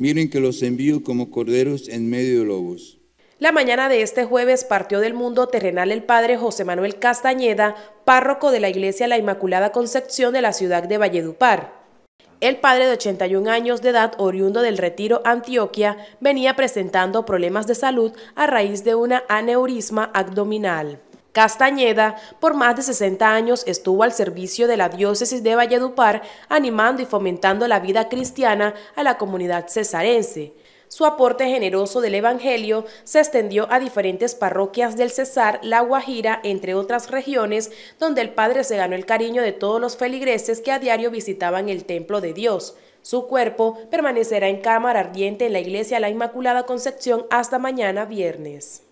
Miren que los envío como corderos en medio de lobos. La mañana de este jueves partió del mundo terrenal el padre José Manuel Castañeda, párroco de la iglesia La Inmaculada Concepción de la ciudad de Valledupar. El padre de 81 años de edad, oriundo del Retiro, Antioquia, venía presentando problemas de salud a raíz de una aneurisma abdominal. Castañeda, por más de 60 años, estuvo al servicio de la diócesis de Valledupar, animando y fomentando la vida cristiana a la comunidad cesarense. Su aporte generoso del Evangelio se extendió a diferentes parroquias del Cesar, La Guajira, entre otras regiones, donde el Padre se ganó el cariño de todos los feligreses que a diario visitaban el Templo de Dios. Su cuerpo permanecerá en cámara ardiente en la Iglesia La Inmaculada Concepción hasta mañana viernes.